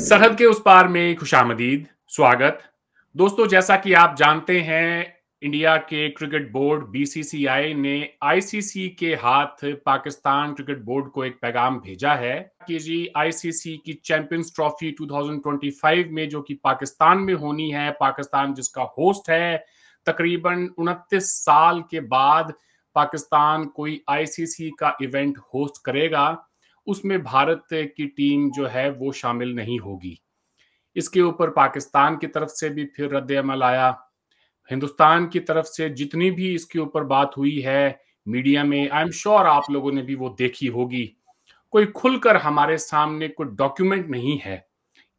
सरहद के उस पार में खुशामदीद स्वागत दोस्तों जैसा कि आप जानते हैं इंडिया के क्रिकेट बोर्ड बीसीसीआई ने आईसीसी के हाथ पाकिस्तान क्रिकेट बोर्ड को एक पैगाम भेजा है कि जी आईसीसी की चैंपियंस ट्रॉफी 2025 में जो कि पाकिस्तान में होनी है पाकिस्तान जिसका होस्ट है तकरीबन उनतीस साल के बाद पाकिस्तान कोई आईसीसी का इवेंट होस्ट करेगा उसमें भारत की टीम जो है वो शामिल नहीं होगी इसके ऊपर पाकिस्तान की तरफ से भी फिर रद्द अमल आया हिंदुस्तान की तरफ से जितनी भी इसके ऊपर बात हुई है मीडिया में आई एम श्योर आप लोगों ने भी वो देखी होगी कोई खुलकर हमारे सामने कोई डॉक्यूमेंट नहीं है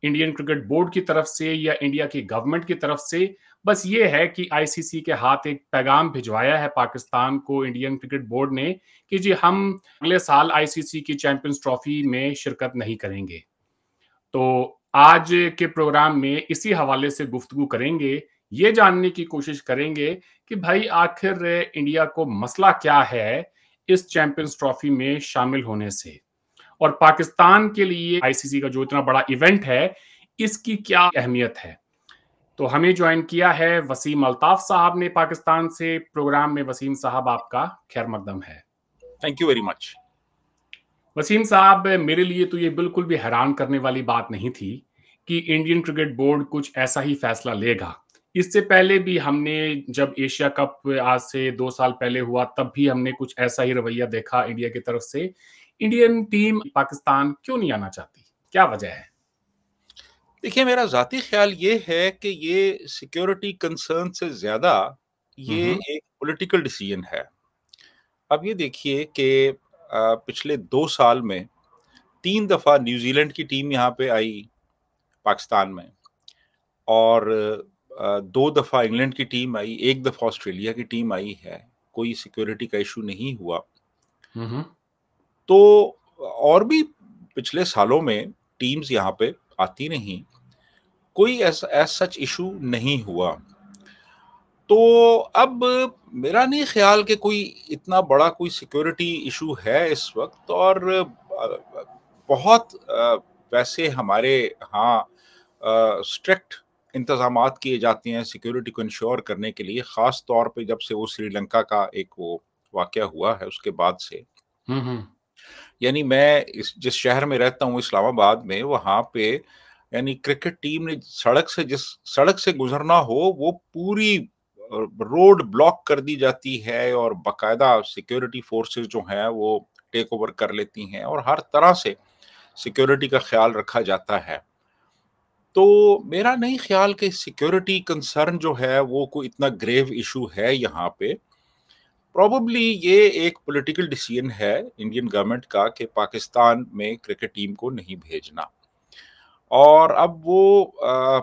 इंडियन क्रिकेट बोर्ड की तरफ से या इंडिया की गवर्नमेंट की तरफ से बस ये है कि आईसीसी के हाथ एक पैगाम भिजवाया है पाकिस्तान को इंडियन क्रिकेट बोर्ड ने कि जी हम अगले साल आईसीसी की चैंपियंस ट्रॉफी में शिरकत नहीं करेंगे तो आज के प्रोग्राम में इसी हवाले से गुफ्तगु करेंगे ये जानने की कोशिश करेंगे कि भाई आखिर इंडिया को मसला क्या है इस चैंपियंस ट्रॉफी में शामिल होने से और पाकिस्तान के लिए आईसीसी का जो इतना बड़ा इवेंट है इसकी क्या अहमियत है तो हमें ज्वाइन किया है वसीम अल्ताफ साहब ने पाकिस्तान से प्रोग्राम में वसीम साहब आपका खैर मकदम है thank you very much Wasim साहब मेरे लिए तो ये बिल्कुल भी हैरान करने वाली बात नहीं थी कि इंडियन क्रिकेट बोर्ड कुछ ऐसा ही फैसला लेगा इससे पहले भी हमने जब एशिया कप आज से दो साल पहले हुआ तब भी हमने कुछ ऐसा ही रवैया देखा इंडिया की तरफ से इंडियन टीम पाकिस्तान क्यों नहीं आना चाहती क्या वजह है देखिए मेरा ज़ाती ख्याल ये है कि ये सिक्योरिटी कंसर्न से ज़्यादा ये एक पॉलिटिकल डिसीजन है। अब ये देखिए कि पिछले दो साल में तीन दफ़ा न्यूज़ीलैंड की टीम यहाँ पे आई, पाकिस्तान में और दो दफ़ा इंग्लैंड की टीम आई, एक दफ़ा ऑस्ट्रेलिया की टीम आई है। कोई सिक्योरिटी का इशू नहीं हुआ। तो और भी पिछले सालों में टीम्स यहाँ पे आती नहीं कोई ऐसा सच इशू नहीं हुआ तो अब मेरा नहीं ख्याल कि कोई इतना बड़ा कोई सिक्योरिटी इशू है इस वक्त और बहुत वैसे हमारे यहाँ स्ट्रिक्ट इंतजाम किए जाते हैं सिक्योरिटी को इंश्योर करने के लिए ख़ास तौर पे जब से वो श्रीलंका का एक वो वाक़ हुआ है उसके बाद से हम्म, हम्म। यानी मैं इस जिस शहर में रहता हूँ इस्लामाबाद में वहाँ पे यानी क्रिकेट टीम ने सड़क से जिस सड़क से गुजरना हो वो पूरी रोड ब्लॉक कर दी जाती है और बाकायदा सिक्योरिटी फोर्सेस जो हैं वो टेक ओवर कर लेती हैं और हर तरह से सिक्योरिटी का ख्याल रखा जाता है तो मेरा नहीं ख्याल कि सिक्योरिटी कंसर्न जो है वो कोई इतना ग्रेव इशू है यहाँ पे प्रॉब्ली ये एक पॉलिटिकल डिसीजन है इंडियन गवर्नमेंट का कि पाकिस्तान में क्रिकेट टीम को नहीं भेजना और अब वो आ,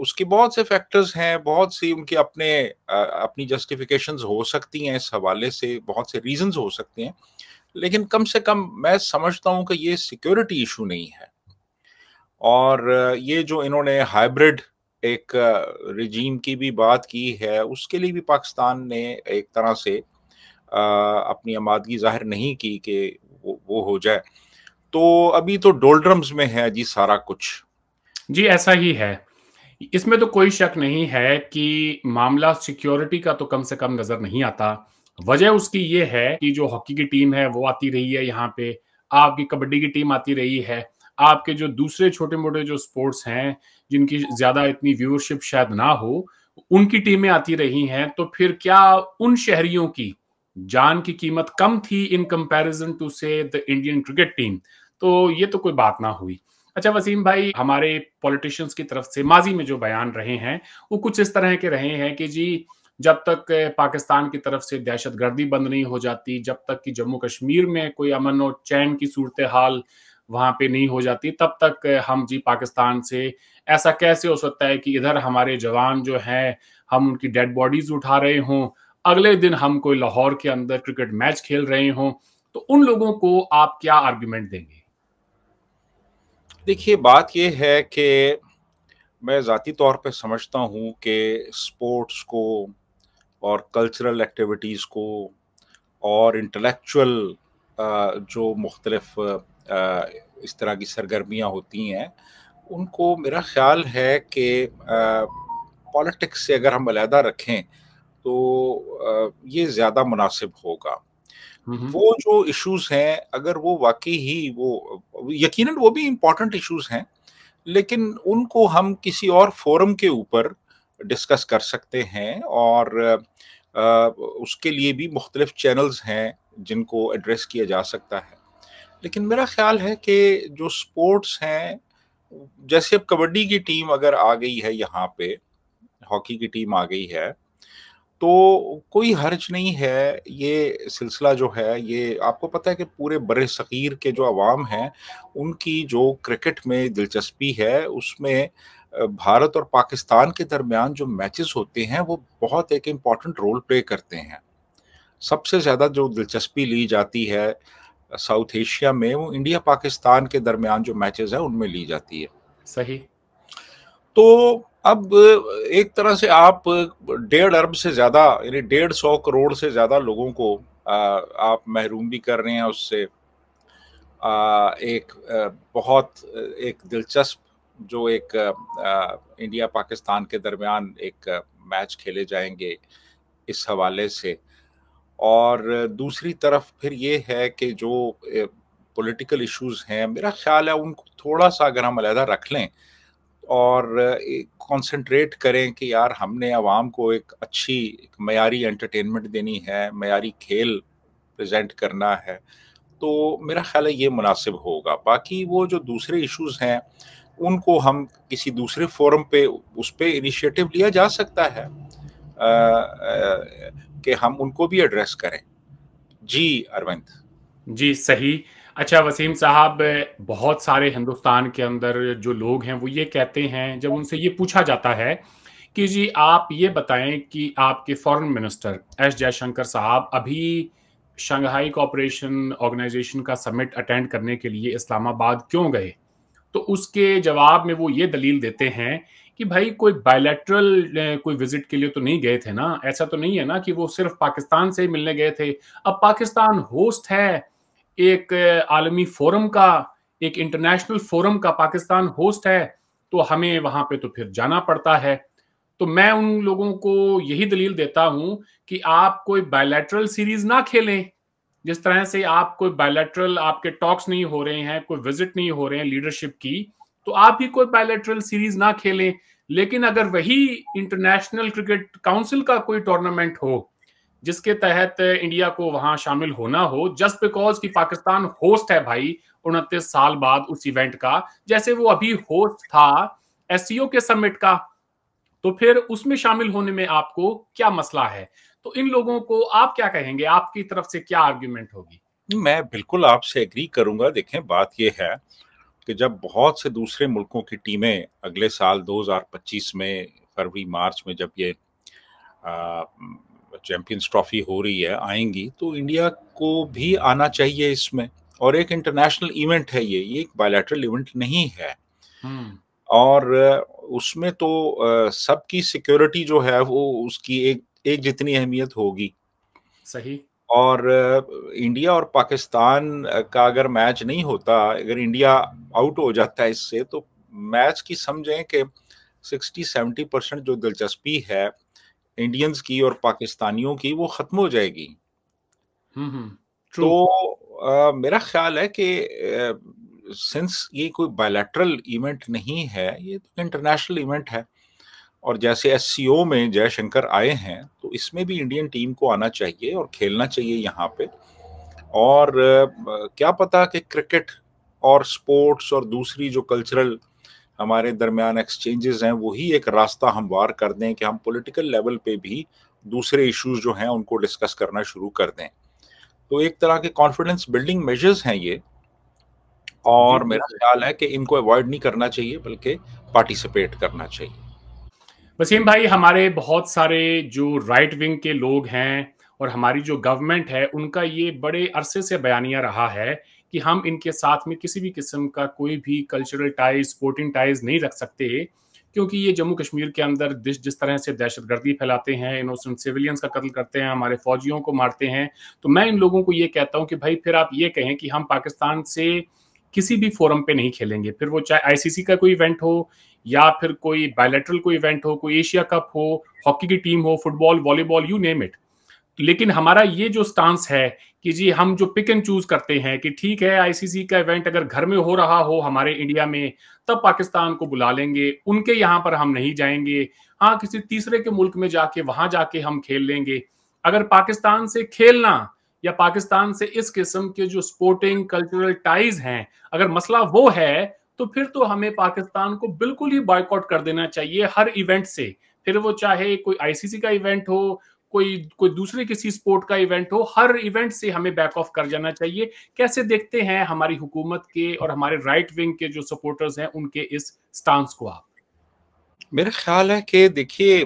उसके बहुत से फैक्टर्स हैं बहुत सी उनके अपने आ, अपनी जस्टिफिकेशंस हो सकती हैं इस हवाले से बहुत से रीजंस हो सकते हैं लेकिन कम से कम मैं समझता हूं कि ये सिक्योरिटी इशू नहीं है और ये जो इन्होंने हाइब्रिड एक रिजीम की भी बात की है उसके लिए भी पाकिस्तान ने एक तरह से आ, अपनी आमादगी जाहिर नहीं की कि वो, वो हो जाए तो अभी तो डोल्ड्रम्स में है जी सारा कुछ जी ऐसा ही है इसमें तो कोई शक नहीं है कि मामला सिक्योरिटी का तो कम से कम नजर नहीं आता वजह उसकी ये है कि जो हॉकी की टीम है वो आती रही है यहाँ पे आपकी कबड्डी की टीम आती रही है आपके जो दूसरे छोटे मोटे जो स्पोर्ट्स हैं जिनकी ज्यादा इतनी व्यूअरशिप शायद ना हो उनकी टीमें आती रही हैं तो फिर क्या उन शहरियों की जान की कीमत कम थी इन कंपैरिजन टू से द इंडियन क्रिकेट टीम तो ये तो कोई बात ना हुई अच्छा वसीम भाई हमारे पॉलिटिशियंस की तरफ से माजी में जो बयान रहे हैं वो कुछ इस तरह के रहे हैं कि जी जब तक पाकिस्तान की तरफ से दहशत गर्दी बंद नहीं हो जाती जब तक कि जम्मू कश्मीर में कोई अमन और चैन की सूरत हाल वहां पे नहीं हो जाती तब तक हम जी पाकिस्तान से ऐसा कैसे हो सकता है कि इधर हमारे जवान जो हैं हम उनकी डेड बॉडीज उठा रहे हों अगले दिन हम कोई लाहौर के अंदर क्रिकेट मैच खेल रहे हों तो उन लोगों को आप क्या आर्ग्यूमेंट देंगे देखिए बात ये है कि मैं ज़ाती तौर पे समझता हूँ कि स्पोर्ट्स को और कल्चरल एक्टिविटीज़ को और इंटेलेक्चुअल जो मुख्तलफ इस तरह की सरगर्मियाँ होती हैं उनको मेरा ख्याल है कि पॉलिटिक्स से अगर हम अलहदा रखें तो ये ज़्यादा मुनासिब होगा हम्म। वो जो इश्यूज हैं अगर वो वाकई ही वो यकीनन वो भी इम्पोर्टेंट इश्यूज हैं लेकिन उनको हम किसी और फोरम के ऊपर डिस्कस कर सकते हैं और आ, उसके लिए भी मुख्तलिफ चैनल्स हैं जिनको एड्रेस किया जा सकता है लेकिन मेरा ख्याल है कि जो स्पोर्ट्स हैं जैसे अब कबड्डी की टीम अगर आ गई है यहाँ पे हॉकी की टीम आ गई है तो कोई हर्ज नहीं है ये सिलसिला जो है ये आपको पता है कि पूरे बर सग़ीर के जो आवाम हैं उनकी जो क्रिकेट में दिलचस्पी है उसमें भारत और पाकिस्तान के दरमियान जो मैचेस होते हैं वो बहुत एक इम्पॉर्टेंट रोल प्ले करते हैं सबसे ज़्यादा जो दिलचस्पी ली जाती है साउथ एशिया में वो इंडिया पाकिस्तान के दरमियान जो मैचेस हैं उनमें ली जाती है सही तो अब एक तरह से आप डेढ़ अरब से ज्यादा यानी डेढ़ सौ करोड़ से ज्यादा लोगों को आ, आप महरूम भी कर रहे हैं उससे आ, एक बहुत एक दिलचस्प जो एक इंडिया पाकिस्तान के दरमियान एक मैच खेले जाएंगे इस हवाले से और दूसरी तरफ फिर ये है कि जो पॉलिटिकल इश्यूज हैं मेरा ख्याल है उनको थोड़ा सा अगर हम अलहदा रख लें और कंसंट्रेट करें कि यार हमने आवाम को एक अच्छी एक मयारी एंटरटेनमेंट देनी है मयारी खेल प्रेजेंट करना है तो मेरा ख्याल है ये मुनासिब होगा बाकी वो जो दूसरे इश्यूज हैं उनको हम किसी दूसरे फोरम पे उस पर इनिशिएटिव लिया जा सकता है कि हम उनको भी एड्रेस करें जी अरविंद जी सही अच्छा वसीम साहब बहुत सारे हिंदुस्तान के अंदर जो लोग हैं वो ये कहते हैं जब उनसे ये पूछा जाता है कि जी आप ये बताएं कि आपके फॉरेन मिनिस्टर एस जयशंकर साहब अभी शंघाई कॉपरेशन ऑर्गेनाइजेशन का समिट अटेंड करने के लिए इस्लामाबाद क्यों गए तो उसके जवाब में वो ये दलील देते हैं कि भाई कोई बायलैटरल कोई विजिट के लिए तो नहीं गए थे ना ऐसा तो नहीं है ना कि वो सिर्फ पाकिस्तान से ही मिलने गए थे अब पाकिस्तान होस्ट है एक आलमी फोरम का एक इंटरनेशनल फोरम का पाकिस्तान होस्ट है तो हमें वहां पे तो फिर जाना पड़ता है तो मैं उन लोगों को यही दलील देता हूं कि आप कोई बायलैटरल सीरीज ना खेलें जिस तरह से आप कोई बायलैटरल आपके टॉक्स नहीं हो रहे हैं कोई विजिट नहीं हो रहे हैं लीडरशिप की तो आप ही कोई बायलैटरल सीरीज ना खेलें लेकिन अगर वही इंटरनेशनल क्रिकेट काउंसिल का कोई टूर्नामेंट हो जिसके तहत इंडिया को वहां शामिल होना हो जस्ट बिकॉज कि पाकिस्तान होस्ट है भाई उनतीस साल बाद उस इवेंट का जैसे वो अभी होस्ट था एस के समिट का तो फिर उसमें शामिल होने में आपको क्या मसला है तो इन लोगों को आप क्या कहेंगे आपकी तरफ से क्या आर्ग्यूमेंट होगी मैं बिल्कुल आपसे एग्री करूंगा देखें बात यह है कि जब बहुत से दूसरे मुल्कों की टीमें अगले साल 2025 में फरवरी मार्च में जब ये आ, चैंपियंस ट्रॉफी हो रही है आएंगी तो इंडिया को भी आना चाहिए इसमें और एक इंटरनेशनल इवेंट है ये ये एक बायलैटरल इवेंट नहीं है हम्म। और उसमें तो सबकी सिक्योरिटी जो है वो उसकी एक एक जितनी अहमियत होगी सही और इंडिया और पाकिस्तान का अगर मैच नहीं होता अगर इंडिया आउट हो जाता है इससे तो मैच की समझें कि 60-70 परसेंट जो दिलचस्पी है इंडियंस की और पाकिस्तानियों की वो खत्म हो जाएगी हम्म, हम्म, तो आ, मेरा ख्याल है कि सिंस ये कोई बायलैटरल इवेंट नहीं है ये तो इंटरनेशनल इवेंट है और जैसे एस में जयशंकर आए हैं तो इसमें भी इंडियन टीम को आना चाहिए और खेलना चाहिए यहाँ पे और क्या पता कि क्रिकेट और स्पोर्ट्स और दूसरी जो कल्चरल हमारे दरमियान एक्सचेंजेस हैं वही एक रास्ता हमवार कर दें कि हम पॉलिटिकल लेवल पे भी दूसरे इश्यूज जो हैं उनको डिस्कस करना शुरू कर दें तो एक तरह के कॉन्फिडेंस बिल्डिंग मेजर्स हैं ये और मेरा ख्याल है कि इनको अवॉइड नहीं करना चाहिए बल्कि पार्टिसिपेट करना चाहिए वसीम भाई हमारे बहुत सारे जो राइट विंग के लोग हैं और हमारी जो गवर्नमेंट है उनका ये बड़े अरसे से बयानिया रहा है कि हम इनके साथ में किसी भी किस्म का कोई भी कल्चरल टाइज स्पोर्टिंग टाइज नहीं रख सकते क्योंकि ये जम्मू कश्मीर के अंदर जिस जिस तरह से दहशतगर्दी फैलाते हैं इनोसेंट सिविलियंस का कत्ल करते हैं हमारे फौजियों को मारते हैं तो मैं इन लोगों को ये कहता हूँ कि भाई फिर आप ये कहें कि हम पाकिस्तान से किसी भी फोरम पे नहीं खेलेंगे फिर वो चाहे आईसीसी का कोई इवेंट हो या फिर कोई बायोलेटरल कोई इवेंट हो कोई एशिया कप हो हॉकी की टीम हो football volleyball you name it लेकिन हमारा ये जो स्टांस है कि जी हम जो पिक एंड चूज करते हैं कि ठीक है आईसीसी का इवेंट अगर घर में हो रहा हो हमारे इंडिया में तब पाकिस्तान को बुला लेंगे उनके यहाँ पर हम नहीं जाएंगे हाँ किसी तीसरे के मुल्क में जाके वहां जाके हम खेल लेंगे अगर पाकिस्तान से खेलना या पाकिस्तान से इस किस्म के जो स्पोर्टिंग कल्चरल टाइज हैं अगर मसला वो है तो फिर तो हमें पाकिस्तान को बिल्कुल ही बॉयकॉट कर देना चाहिए हर इवेंट से फिर वो चाहे कोई आईसीसी का इवेंट हो कोई कोई दूसरे किसी स्पोर्ट का इवेंट हो हर इवेंट से हमें बैक ऑफ कर जाना चाहिए कैसे देखते हैं हमारी हुकूमत के और हमारे राइट विंग के जो सपोर्टर्स हैं उनके इस स्टांस को आप मेरा ख्याल है कि देखिए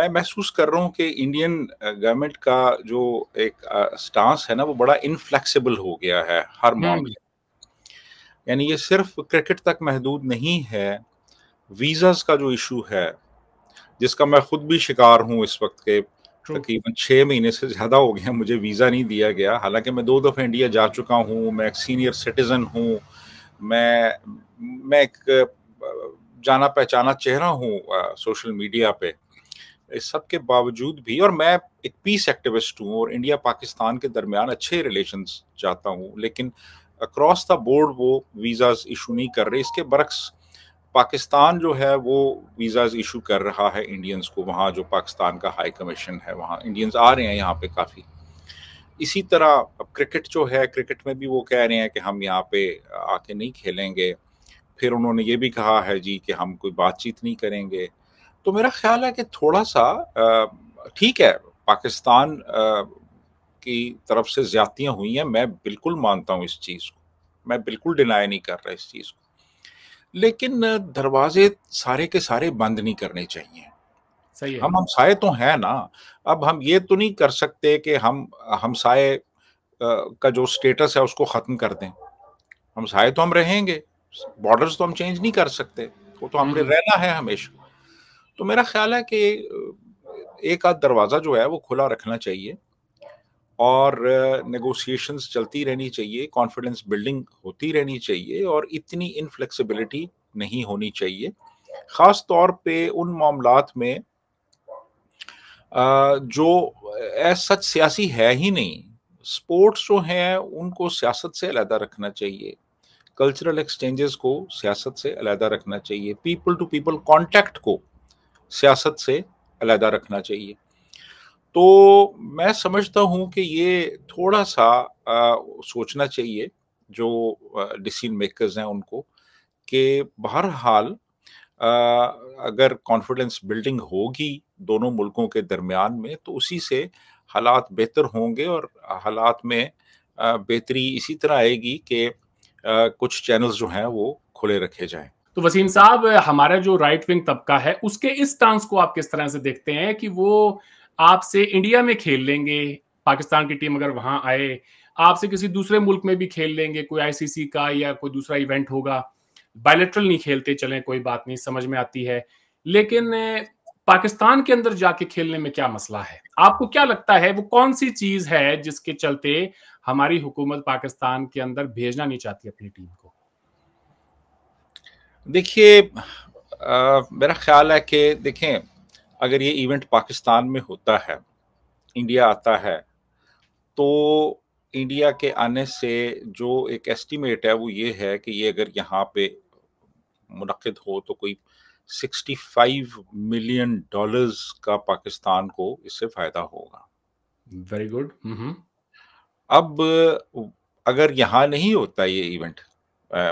मैं महसूस कर रहा हूँ कि इंडियन गवर्नमेंट का जो एक स्टांस है ना वो बड़ा इनफ्लेक्सिबल हो गया है हर हम्म। मामले यानी ये सिर्फ क्रिकेट तक महदूद नहीं है वीज़ाज का जो इशू है जिसका मैं खुद भी शिकार हूँ इस वक्त के तकरीबन छः महीने से ज़्यादा हो गया मुझे वीज़ा नहीं दिया गया हालांकि मैं दो दफ़े इंडिया जा चुका हूँ मैं एक सीनियर सिटीज़न हूँ मैं मैं एक जाना पहचाना चेहरा हूँ सोशल मीडिया पे इस सब के बावजूद भी और मैं एक पीस एक्टिविस्ट हूँ और इंडिया पाकिस्तान के दरमियान अच्छे रिलेशन चाहता हूँ लेकिन अक्रॉस द बोर्ड वो वीज़ाज इशू नहीं कर रहे इसके बरक्स पाकिस्तान जो है वो वीज़ाज इशू कर रहा है इंडियंस को वहाँ जो पाकिस्तान का हाई कमीशन है वहाँ इंडियंस आ रहे हैं यहाँ पे काफ़ी इसी तरह अब क्रिकेट जो है क्रिकेट में भी वो कह रहे हैं कि हम यहाँ पे आके नहीं खेलेंगे फिर उन्होंने ये भी कहा है जी कि हम कोई बातचीत नहीं करेंगे तो मेरा ख्याल है कि थोड़ा सा ठीक है पाकिस्तान की तरफ से ज्यादतियाँ हुई हैं मैं बिल्कुल मानता हूँ इस चीज़ को मैं बिल्कुल डिनाई नहीं कर रहा इस चीज़ को लेकिन दरवाजे सारे के सारे बंद नहीं करने चाहिए सही है। हम हमसाए तो हैं ना अब हम ये तो नहीं कर सकते कि हम हमसाए का जो स्टेटस है उसको ख़त्म कर दें हमसाए तो हम रहेंगे बॉर्डर्स तो हम चेंज नहीं कर सकते वो तो हमने हम्म। रहना है हमेशा तो मेरा ख्याल है कि एक आध दरवाज़ा जो है वो खुला रखना चाहिए और नेगोशिएशंस uh, चलती रहनी चाहिए कॉन्फिडेंस बिल्डिंग होती रहनी चाहिए और इतनी इनफ्लेक्सिबिलिटी नहीं होनी चाहिए ख़ास तौर पे उन मामला में uh, जो जो uh, सच सियासी है ही नहीं स्पोर्ट्स जो हैं उनको सियासत से अलहदा रखना चाहिए कल्चरल एक्सचेंजेस को सियासत से अलहदा रखना चाहिए पीपल टू पीपल कॉन्टेक्ट को सियासत से अलहदा रखना चाहिए तो मैं समझता हूं कि ये थोड़ा सा आ, सोचना चाहिए जो डिसीजन मेकर्स हैं उनको कि बहरहाल अगर कॉन्फिडेंस बिल्डिंग होगी दोनों मुल्कों के दरमियान में तो उसी से हालात बेहतर होंगे और हालात में बेहतरी इसी तरह आएगी कि कुछ चैनल्स जो हैं वो खुले रखे जाएं तो वसीम साहब हमारा जो राइट विंग तबका है उसके इस स्टांस को आप किस तरह से देखते हैं कि वो आपसे इंडिया में खेल लेंगे पाकिस्तान की टीम अगर वहां आए आपसे किसी दूसरे मुल्क में भी खेल लेंगे कोई आईसीसी का या कोई दूसरा इवेंट होगा बायलेट्रल नहीं खेलते चलें कोई बात नहीं समझ में आती है लेकिन पाकिस्तान के अंदर जाके खेलने में क्या मसला है आपको क्या लगता है वो कौन सी चीज है जिसके चलते हमारी हुकूमत पाकिस्तान के अंदर भेजना नहीं चाहती अपनी टीम को देखिए मेरा ख्याल है कि देखें अगर ये इवेंट पाकिस्तान में होता है इंडिया आता है तो इंडिया के आने से जो एक एस्टीमेट है वो ये है कि ये अगर यहाँ पे मुनद हो तो कोई 65 मिलियन डॉलर्स का पाकिस्तान को इससे फायदा होगा वेरी गुड mm-hmm. अब अगर यहाँ नहीं होता ये इवेंट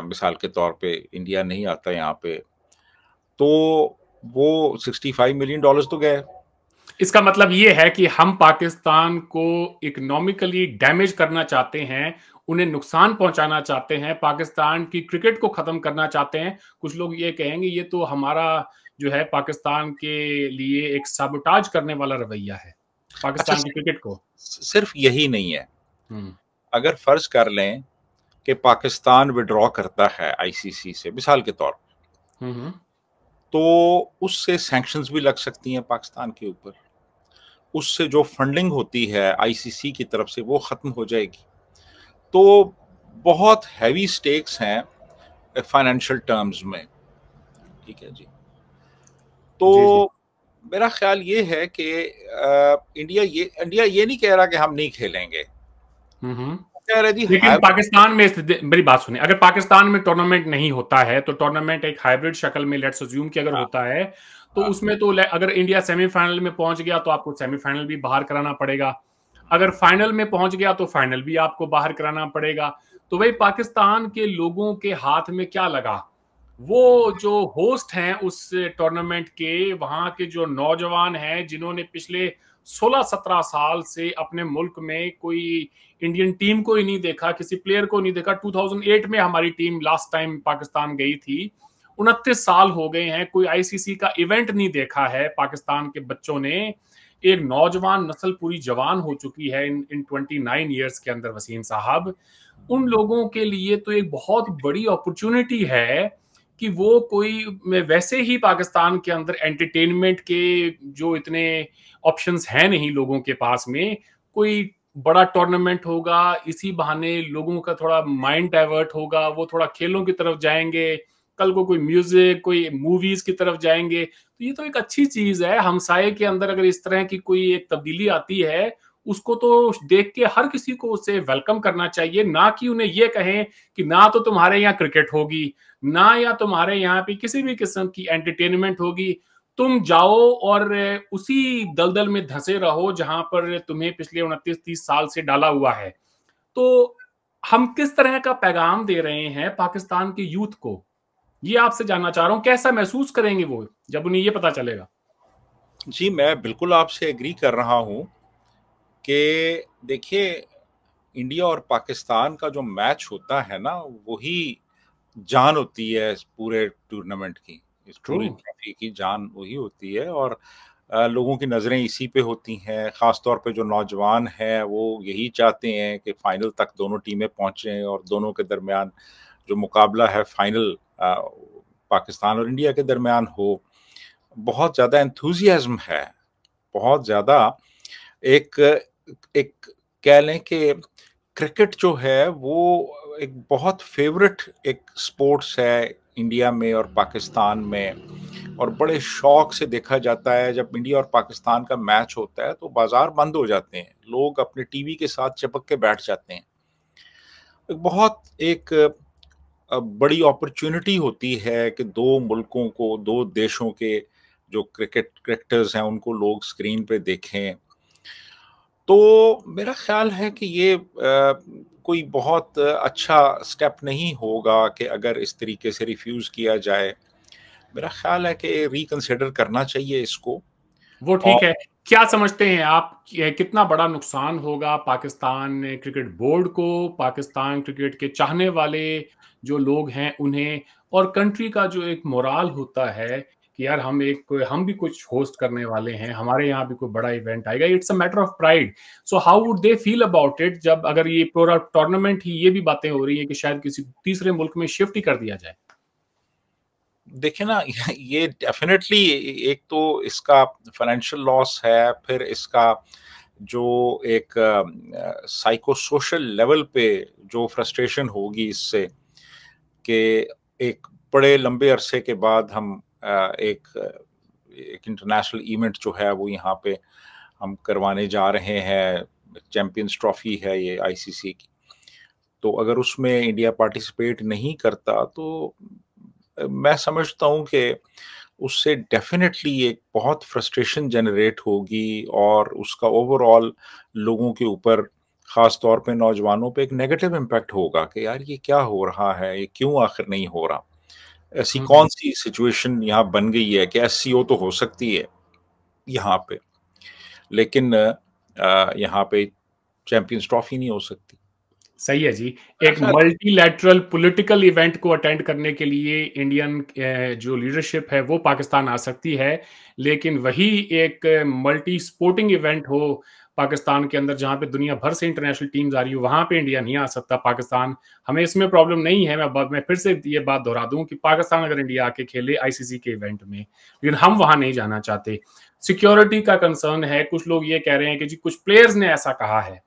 मिसाल के तौर पे इंडिया नहीं आता यहाँ पे तो वो 65 मिलियन डॉलर्स तो गए इसका मतलब ये है कि हम पाकिस्तान को इकोनॉमिकली डैमेज करना चाहते हैं उन्हें नुकसान पहुंचाना चाहते हैं पाकिस्तान की क्रिकेट को खत्म करना चाहते हैं कुछ लोग ये कहेंगे ये तो हमारा जो है पाकिस्तान के लिए एक साबोटाज करने वाला रवैया है पाकिस्तान अच्छा, की क्रिकेट को सिर्फ यही नहीं है हम्म। अगर फर्ज कर लें कि पाकिस्तान विड्रॉ करता है आईसीसी से मिसाल के तौर पर तो उससे सैंक्शंस भी लग सकती हैं पाकिस्तान के ऊपर उससे जो फंडिंग होती है आईसीसी की तरफ से वो ख़त्म हो जाएगी तो बहुत हैवी स्टेक्स हैं फाइनेंशियल टर्म्स में ठीक है जी तो जी मेरा ख्याल ये है कि इंडिया ये इंडिया ये नहीं कह रहा कि हम नहीं खेलेंगे हम्म, हम्म। लेकिन पाकिस्तान में मेरी बात सुनिए अगर पाकिस्तान में टूर्नामेंट नहीं होता है तो टूर्नामेंट एक हाइब्रिड शक्ल में लेट्स अज्यूम कि अगर हाँ। होता है तो हाँ। उसमें तो अगर इंडिया सेमीफाइनल में पहुंच गया तो आपको सेमीफाइनल भी बाहर कराना पड़ेगा अगर फाइनल में पहुंच गया तो फाइनल भी आपको बाहर कराना पड़ेगा तो भाई पाकिस्तान के लोगों के हाथ में क्या लगा वो जो होस्ट हैं उस टूर्नामेंट के वहां के जो नौजवान हैं जिन्होंने पिछले 16-17 साल से अपने मुल्क में कोई इंडियन टीम को ही नहीं देखा किसी प्लेयर को नहीं देखा 2008 में हमारी टीम लास्ट टाइम पाकिस्तान गई थी उनतीस साल हो गए हैं कोई आईसीसी का इवेंट नहीं देखा है पाकिस्तान के बच्चों ने एक नौजवान नस्ल पूरी जवान हो चुकी है in in twenty nine years के अंदर वसीम साहब उन लोगों के लिए तो एक बहुत बड़ी अपॉर्चुनिटी है कि वो कोई वैसे ही पाकिस्तान के अंदर एंटरटेनमेंट के जो इतने ऑप्शंस हैं नहीं लोगों के पास में कोई बड़ा टूर्नामेंट होगा इसी बहाने लोगों का थोड़ा माइंड डाइवर्ट होगा वो थोड़ा खेलों की तरफ जाएंगे कल को कोई म्यूजिक कोई मूवीज की तरफ जाएंगे तो ये तो एक अच्छी चीज है हमसाये के अंदर अगर इस तरह की कोई एक तब्दीली आती है उसको तो देख के हर किसी को उसे वेलकम करना चाहिए ना कि उन्हें ये कहें कि ना तो तुम्हारे यहाँ क्रिकेट होगी ना या तुम्हारे यहाँ पे किसी भी किस्म की एंटरटेनमेंट होगी तुम जाओ और उसी दलदल में धंसे रहो जहां पर तुम्हें पिछले उनतीस तीस साल से डाला हुआ है तो हम किस तरह का पैगाम दे रहे हैं पाकिस्तान के यूथ को ये आपसे जानना चाह रहा हूँ कैसा महसूस करेंगे वो जब उन्हें ये पता चलेगा जी मैं बिल्कुल आपसे एग्री कर रहा हूँ कि देखिए इंडिया और पाकिस्तान का जो मैच होता है ना वही जान होती है इस पूरे टूर्नामेंट की इस पूरी ट्रॉफी की जान वही होती है और लोगों की नज़रें इसी पे होती हैं ख़ास तौर पे जो नौजवान हैं वो यही चाहते हैं कि फ़ाइनल तक दोनों टीमें पहुँचें और दोनों के दरमियान जो मुकाबला है फ़ाइनल पाकिस्तान और इंडिया के दरमियान हो बहुत ज़्यादा एंथुजियाज्म है बहुत ज़्यादा एक एक कह लें कि क्रिकेट जो है वो एक बहुत फेवरेट एक स्पोर्ट्स है इंडिया में और पाकिस्तान में और बड़े शौक से देखा जाता है जब इंडिया और पाकिस्तान का मैच होता है तो बाजार बंद हो जाते हैं लोग अपने टीवी के साथ चिपक के बैठ जाते हैं एक बहुत एक बड़ी अपॉर्चुनिटी होती है कि दो मुल्कों को दो देशों के जो क्रिकेट क्रिकेटर्स हैं उनको लोग स्क्रीन पे देखें तो मेरा ख्याल है कि ये आ, कोई बहुत अच्छा स्टेप नहीं होगा कि अगर इस तरीके से रिफ्यूज़ किया जाए मेरा ख्याल है कि रिकंसिडर करना चाहिए इसको वो ठीक है क्या समझते हैं आप कितना बड़ा नुकसान होगा पाकिस्तान क्रिकेट बोर्ड को पाकिस्तान क्रिकेट के चाहने वाले जो लोग हैं उन्हें और कंट्री का जो एक मोराल होता है कि यार हम एक हम भी कुछ होस्ट करने वाले हैं हमारे यहाँ भी कोई बड़ा इवेंट आएगा it's a matter of pride so how would they feel about it जब अगर ये पूरा टूर्नामेंट ही ये भी बातें हो रही है कि शायद किसी तीसरे मुल्क में शिफ्ट ही कर दिया जाए देखिए ना ये डेफिनेटली एक तो इसका फाइनेंशियल लॉस है फिर इसका जो एक साइको सोशल लेवल पे जो फ्रस्ट्रेशन होगी इससे कि एक बड़े लंबे अरसे के बाद हम एक एक इंटरनेशनल इवेंट जो है वो यहाँ पे हम करवाने जा रहे हैं चैम्पियंस ट्रॉफी है ये आईसीसी की तो अगर उसमें इंडिया पार्टिसिपेट नहीं करता तो मैं समझता हूँ कि उससे डेफिनेटली एक बहुत फ्रस्ट्रेशन जनरेट होगी और उसका ओवरऑल लोगों के ऊपर ख़ास तौर पे नौजवानों पे एक नेगेटिव इम्पैक्ट होगा कि यार ये क्या हो रहा है ये क्यों आखिर नहीं हो रहा ऐसी हम्म, कौन हम्म। सी सिचुएशन यहाँ बन गई है कि एस तो हो सकती है यहाँ पे लेकिन यहाँ पे चैंपियंस ट्रॉफी नहीं हो सकती सही है जी अच्छा। एक मल्टीलैटरल पॉलिटिकल इवेंट को अटेंड करने के लिए इंडियन जो लीडरशिप है वो पाकिस्तान आ सकती है लेकिन वही एक मल्टी स्पोर्टिंग इवेंट हो पाकिस्तान के अंदर जहां पे दुनिया भर से इंटरनेशनल टीम आ रही है वहां पे इंडिया नहीं आ सकता पाकिस्तान हमें इसमें प्रॉब्लम नहीं है मैं मैं फिर से ये बात दोहरा दूं कि पाकिस्तान अगर इंडिया आके खेले आईसीसी के इवेंट में लेकिन हम वहां नहीं जाना चाहते सिक्योरिटी का कंसर्न है कुछ लोग ये कह रहे हैं कि जी कुछ प्लेयर्स ने ऐसा कहा है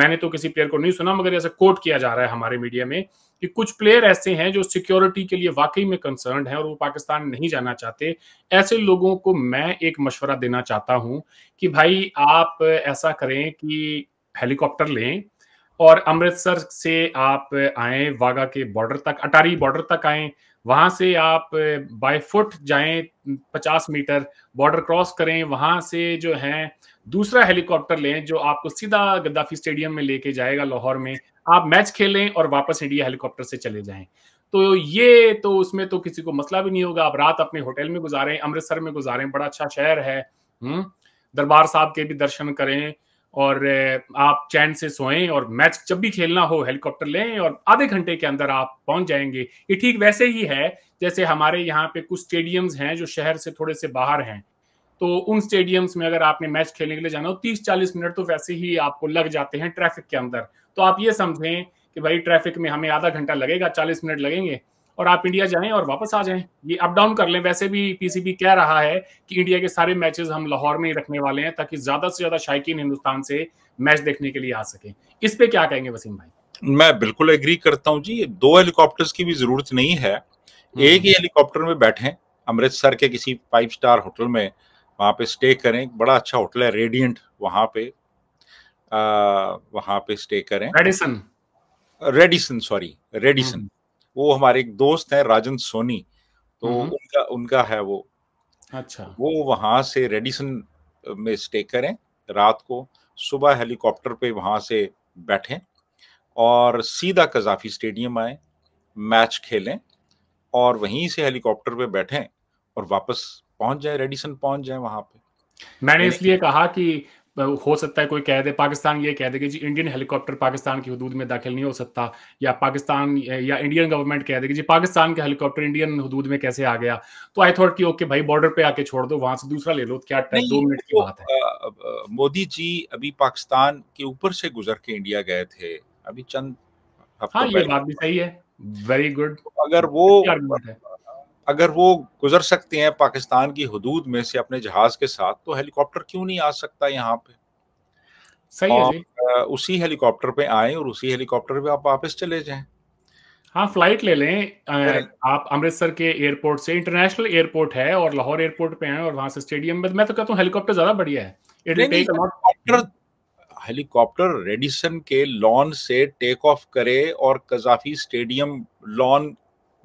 मैंने तो किसी प्लेयर को नहीं सुना मगर ऐसा कोट किया जा रहा है हमारे मीडिया में कि कुछ प्लेयर ऐसे हैं जो सिक्योरिटी के लिए वाकई में कंसर्न है और वो पाकिस्तान नहीं जाना चाहते ऐसे लोगों को मैं एक मशवरा देना चाहता हूं कि भाई आप ऐसा करें कि हेलीकॉप्टर लें और अमृतसर से आप आए वागा के बॉर्डर तक अटारी बॉर्डर तक आए वहां से आप बाय फुट जाएं 50 मीटर बॉर्डर क्रॉस करें वहां से जो है दूसरा हेलीकॉप्टर लें जो आपको सीधा गद्दाफी स्टेडियम में लेके जाएगा लाहौर में आप मैच खेलें और वापस इंडिया हेलीकॉप्टर से चले जाएं तो ये तो उसमें तो किसी को मसला भी नहीं होगा आप रात अपने होटल में गुजारें अमृतसर में गुजारें बड़ा अच्छा शहर है हम्म, दरबार साहब के भी दर्शन करें और आप चैन से सोएं और मैच जब भी खेलना हो हेलीकॉप्टर लें और आधे घंटे के अंदर आप पहुंच जाएंगे ये ठीक वैसे ही है जैसे हमारे यहाँ पे कुछ स्टेडियम्स हैं जो शहर से थोड़े से बाहर हैं तो उन स्टेडियम्स में अगर आपने मैच खेलने के लिए जाना हो तीस चालीस मिनट तो वैसे ही आपको लग जाते हैं ट्रैफिक के अंदर तो आप ये समझें कि भाई ट्रैफिक में हमें आधा घंटा लगेगा चालीस मिनट लगेंगे और आप इंडिया जाएं और वापस आ जाएं ये अप डाउन कर लें वैसे भी पीसीबी कह रहा है कि इंडिया के सारे मैचेस हम लाहौर में ही रखने वाले हैं ताकि ज्यादा से ज्यादा शायकीन हिंदुस्तान से मैच देखने के लिए आ सके इस पे क्या कहेंगे वसीम भाई मैं बिल्कुल एग्री करता हूँ जी दो हेलीकॉप्टर्स की भी जरूरत नहीं है हम्म। एक ही हेलीकॉप्टर में बैठे अमृतसर के किसी फाइव स्टार होटल में वहां पे स्टे करें बड़ा अच्छा होटल है रेडियंट वहां पे आ, वहां पे स्टे करें रेडिसन रेडिसन सॉरी रेडिसन वो हमारे एक दोस्त हैं राजन सोनी तो हम्म। उनका उनका है वो अच्छा वो वहां से रेडिसन में स्टे करें रात को सुबह हेलीकॉप्टर पे वहां से बैठें और सीधा कजाफी स्टेडियम आए मैच खेलें और वहीं से हेलीकॉप्टर पे बैठें और वापस पहुंच जाए रेडिसन पहुंच जाए वहां पे मैंने तो इसलिए कहा कि हो सकता है कोई कह दे पाकिस्तान ये कह दे कि जी इंडियन हेलीकॉप्टर पाकिस्तान की हदूद में दाखिल नहीं हो सकता या पाकिस्तान या इंडियन गवर्नमेंट कह दे कि जी पाकिस्तान का हेलीकॉप्टर इंडियन हदूद में कैसे आ गया तो आई थॉट कि ओके भाई बॉर्डर पे आके छोड़ दो वहां से दूसरा ले लो क्या दो मिनट की बात है मोदी जी अभी पाकिस्तान के ऊपर से गुजर के इंडिया गए थे अभी चंद हाँ ये बात भी सही है वेरी गुड तो अगर वो अगर वो गुजर सकते हैं पाकिस्तान की हदूद में से अपने जहाज के साथ तो हेलीकॉप्टर क्यों नहीं आ सकता यहाँ पे सही और, है उसी हेलीकॉप्टर पे आए और उसी हेलीकॉप्टर पे आप वापस चले जाए हाँ फ्लाइट ले लें आप अमृतसर के एयरपोर्ट से इंटरनेशनल एयरपोर्ट है और लाहौर एयरपोर्ट पे हैं और वहां से स्टेडियम में मैं तो कहता हूँ हेलीकॉप्टर ज्यादा बढ़िया है हेलीकॉप्टर हेलीकॉप्टर रेडिसन के लॉन से टेक ऑफ करे और कजाफी स्टेडियम लॉन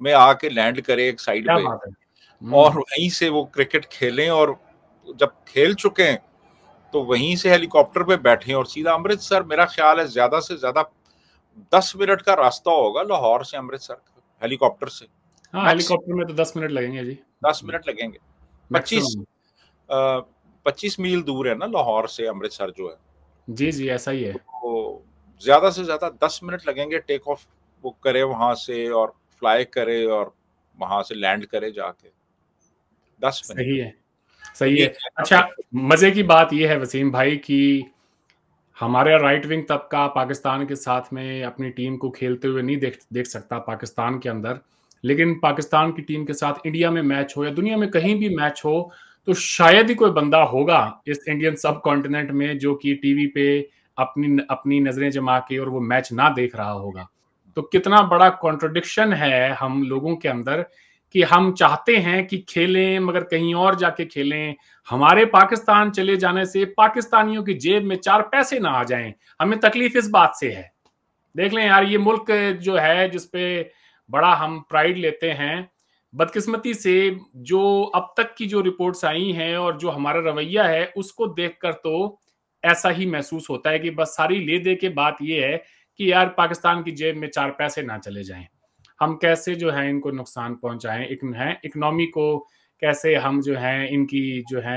में आके लैंड करे एक साइड पे हम्म। और वहीं से वो क्रिकेट खेलें और जब खेल चुके हैं तो वहीं से हेलीकॉप्टर पे बैठे और सीधा अमृतसर मेरा ख्याल है ज्यादा से ज्यादा दस मिनट का रास्ता होगा लाहौर से अमृतसर हेलीकॉप्टर से हाँ, हेलीकॉप्टर में तो दस मिनट लगेंगे जी दस मिनट लगेंगे पच्चीस पच्चीस मील दूर है ना लाहौर से अमृतसर जो है जी जी ऐसा ही है तो ज्यादा से ज्यादा दस मिनट लगेंगे टेक ऑफ वो करे वहां से और फ्लाई करे और वहां से लैंड करे जाके दस मिनट सही है सही है अच्छा मजे की बात यह है वसीम भाई कि हमारे राइट विंग तबका पाकिस्तान के साथ में अपनी टीम को खेलते हुए नहीं देख देख सकता पाकिस्तान के अंदर लेकिन पाकिस्तान की टीम के साथ इंडिया में मैच हो या दुनिया में कहीं भी मैच हो तो शायद ही कोई बंदा होगा इस इंडियन सब कॉन्टिनेंट में जो कि टीवी पे अपनी अपनी नजरें जमा के और वो मैच ना देख रहा होगा तो कितना बड़ा कॉन्ट्रोडिक्शन है हम लोगों के अंदर कि हम चाहते हैं कि खेलें मगर कहीं और जाके खेलें हमारे पाकिस्तान चले जाने से पाकिस्तानियों की जेब में चार पैसे ना आ जाएं हमें तकलीफ इस बात से है देख लें यार ये मुल्क जो है जिसपे बड़ा हम प्राइड लेते हैं बदकिस्मती से जो अब तक की जो रिपोर्ट्स आई हैं और जो हमारा रवैया है उसको देखकर तो ऐसा ही महसूस होता है कि बस सारी ले दे के बात यह है कि यार पाकिस्तान की जेब में चार पैसे ना चले जाएं हम कैसे जो है इनको नुकसान पहुंचाएं एक है इकनॉमी को कैसे हम जो है इनकी जो है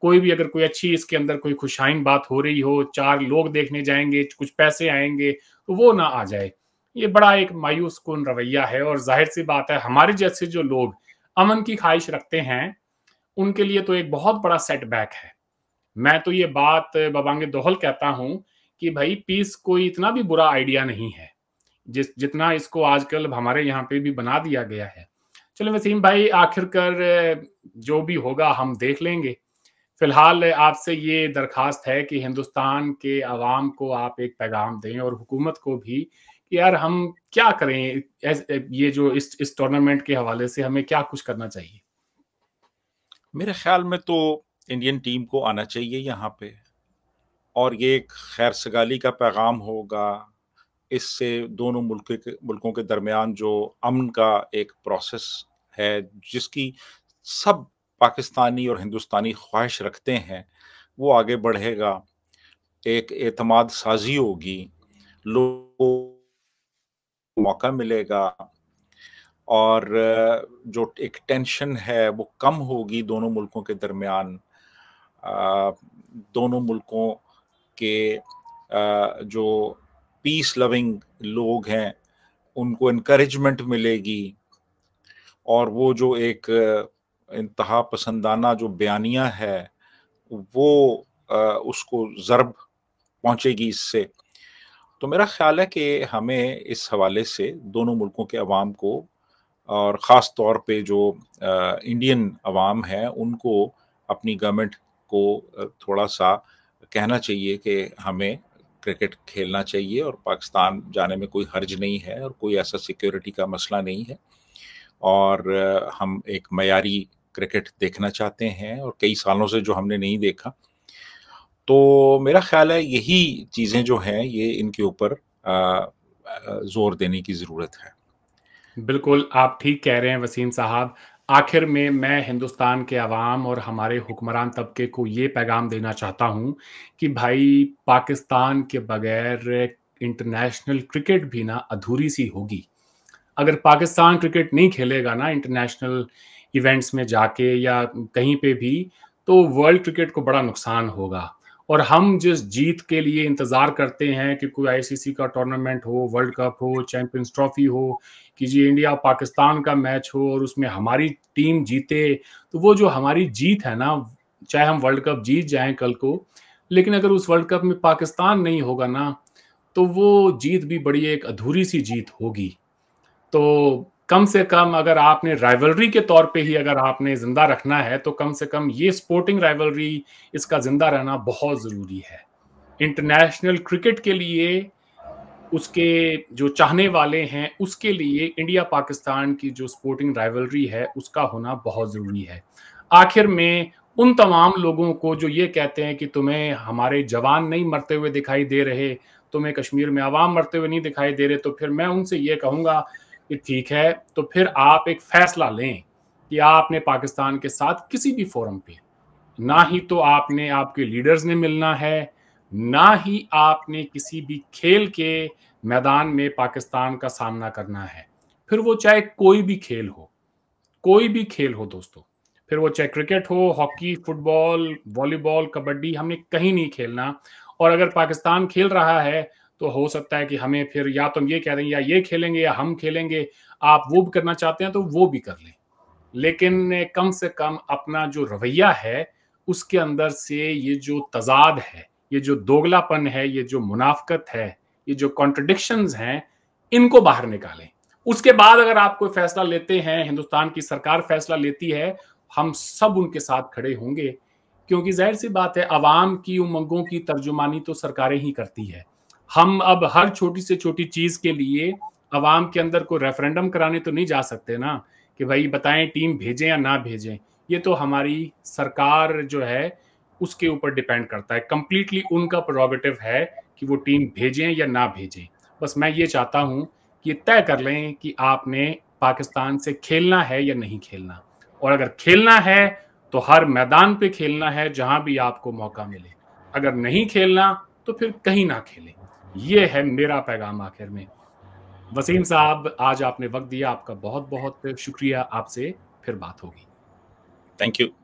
कोई भी अगर कोई अच्छी इसके अंदर कोई खुशाइन बात हो रही हो चार लोग देखने जाएंगे कुछ पैसे आएंगे तो वो ना आ जाए ये बड़ा एक मायूस कन रवैया है और जाहिर सी बात है हमारे जैसे जो लोग अमन की ख्वाहिश रखते हैं उनके लिए तो एक बहुत बड़ा सेटबैक है मैं तो ये बात बबांगे दोहल कहता हूँ कि भाई पीस कोई इतना भी बुरा आइडिया नहीं है जिस जितना इसको आजकल हमारे यहाँ पे भी बना दिया गया है चलो वसीम भाई आखिरकार जो भी होगा हम देख लेंगे फिलहाल आपसे ये दरखास्त है कि हिंदुस्तान के आवाम को आप एक पैगाम दें और हुकूमत को भी कि यार हम क्या करें ये जो इस इस टूर्नामेंट के हवाले से हमें क्या कुछ करना चाहिए मेरे ख्याल में तो इंडियन टीम को आना चाहिए यहाँ पे और ये एक खैर सगाली का पैगाम होगा इससे दोनों मुल्क के मुल्कों के दरमियान जो अमन का एक प्रोसेस है जिसकी सब पाकिस्तानी और हिंदुस्तानी ख्वाहिश रखते हैं वो आगे बढ़ेगा एक एतमाद साजी होगी लोगों को मौका मिलेगा और जो एक टेंशन है वो कम होगी दोनों मुल्कों के दरमियान दोनों मुल्कों के जो पीस लविंग लोग हैं उनको इनक्रेजमेंट मिलेगी और वो जो एक इंतहा पसंदाना जो बयानिया है वो उसको ज़रब पहुँचेगी इससे तो मेरा ख्याल है कि हमें इस हवाले से दोनों मुल्कों के अवाम को और ख़ास तौर पे जो इंडियन अवाम है उनको अपनी गवर्नमेंट को थोड़ा सा कहना चाहिए कि हमें क्रिकेट खेलना चाहिए और पाकिस्तान जाने में कोई हर्ज नहीं है और कोई ऐसा सिक्योरिटी का मसला नहीं है और हम एक मयारी क्रिकेट देखना चाहते हैं और कई सालों से जो हमने नहीं देखा तो मेरा ख्याल है यही चीज़ें जो हैं ये इनके ऊपर ज़ोर देने की ज़रूरत है बिल्कुल आप ठीक कह रहे हैं वसीम साहब आखिर में मैं हिंदुस्तान के आवाम और हमारे हुक्मरान तबके को ये पैगाम देना चाहता हूँ कि भाई पाकिस्तान के बगैर इंटरनेशनल क्रिकेट भी ना अधूरी सी होगी अगर पाकिस्तान क्रिकेट नहीं खेलेगा ना इंटरनेशनल इवेंट्स में जाके या कहीं पे भी तो वर्ल्ड क्रिकेट को बड़ा नुकसान होगा और हम जिस जीत के लिए इंतजार करते हैं कि कोई आईसीसी का टूर्नामेंट हो वर्ल्ड कप हो चैंपियंस ट्रॉफी हो कि जी इंडिया पाकिस्तान का मैच हो और उसमें हमारी टीम जीते तो वो जो हमारी जीत है ना चाहे हम वर्ल्ड कप जीत जाए कल को लेकिन अगर उस वर्ल्ड कप में पाकिस्तान नहीं होगा ना तो वो जीत भी बड़ी एक अधूरी सी जीत होगी तो कम से कम अगर आपने राइवलरी के तौर पे ही अगर आपने जिंदा रखना है तो कम से कम ये स्पोर्टिंग राइवलरी इसका जिंदा रहना बहुत ज़रूरी है इंटरनेशनल क्रिकेट के लिए उसके जो चाहने वाले हैं उसके लिए इंडिया पाकिस्तान की जो स्पोर्टिंग राइवलरी है उसका होना बहुत ज़रूरी है आखिर में उन तमाम लोगों को जो ये कहते हैं कि तुम्हें हमारे जवान नहीं मरते हुए दिखाई दे रहे तुम्हें कश्मीर में आवाम मरते हुए नहीं दिखाई दे रहे तो फिर मैं उनसे ये कहूँगा कि ठीक है तो फिर आप एक फैसला लें कि आपने पाकिस्तान के साथ किसी भी फोरम पे ना ही तो आपने आपके लीडर्स ने मिलना है ना ही आपने किसी भी खेल के मैदान में पाकिस्तान का सामना करना है फिर वो चाहे कोई भी खेल हो कोई भी खेल हो दोस्तों फिर वो चाहे क्रिकेट हो हॉकी फुटबॉल वॉलीबॉल कबड्डी हमने कहीं नहीं खेलना और अगर पाकिस्तान खेल रहा है तो हो सकता है कि हमें फिर या तो हम ये कह रहे हैं या ये खेलेंगे या हम खेलेंगे आप वो भी करना चाहते हैं तो वो भी कर लें लेकिन कम से कम अपना जो रवैया है उसके अंदर से ये जो तजाद है ये जो दोगलापन है ये जो मुनाफ्त है ये जो कॉन्ट्रडिक्शन हैं इनको बाहर निकालें उसके बाद अगर आप कोई फैसला लेते हैं हिंदुस्तान की सरकार फैसला लेती है हम सब उनके साथ खड़े होंगे क्योंकि जाहिर सी बात है आवाम की उमंगों की तर्जुमानी तो सरकारें ही करती है हम अब हर छोटी से छोटी चीज के लिए अवाम के अंदर को रेफरेंडम कराने तो नहीं जा सकते ना कि भाई बताएं टीम भेजें या ना भेजें ये तो हमारी सरकार जो है उसके ऊपर डिपेंड करता है कंप्लीटली उनका प्रोगेटिव है कि वो टीम भेजें या ना भेजें बस मैं ये चाहता हूँ कि तय कर लें कि आपने पाकिस्तान से खेलना है या नहीं खेलना और अगर खेलना है तो हर मैदान पे खेलना है जहां भी आपको मौका मिले अगर नहीं खेलना तो फिर कहीं ना खेलें ये है मेरा पैगाम आखिर में वसीम साहब आज आपने वक्त दिया आपका बहुत बहुत शुक्रिया आपसे फिर बात होगी थैंक यू